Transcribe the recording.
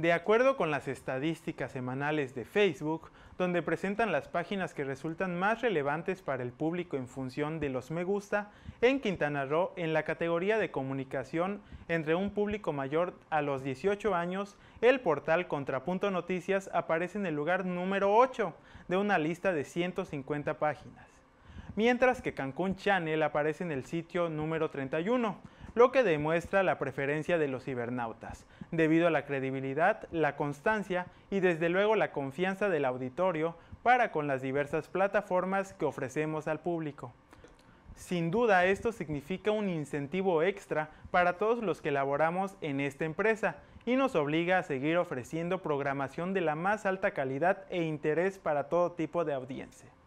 De acuerdo con las estadísticas semanales de Facebook, donde presentan las páginas que resultan más relevantes para el público en función de los me gusta, en Quintana Roo, en la categoría de comunicación entre un público mayor a los 18 años, el portal Contrapunto Noticias aparece en el lugar número 8 de una lista de 150 páginas, mientras que Cancún Channel aparece en el sitio número 31, lo que demuestra la preferencia de los cibernautas, debido a la credibilidad, la constancia y desde luego la confianza del auditorio para con las diversas plataformas que ofrecemos al público. Sin duda esto significa un incentivo extra para todos los que laboramos en esta empresa y nos obliga a seguir ofreciendo programación de la más alta calidad e interés para todo tipo de audiencia.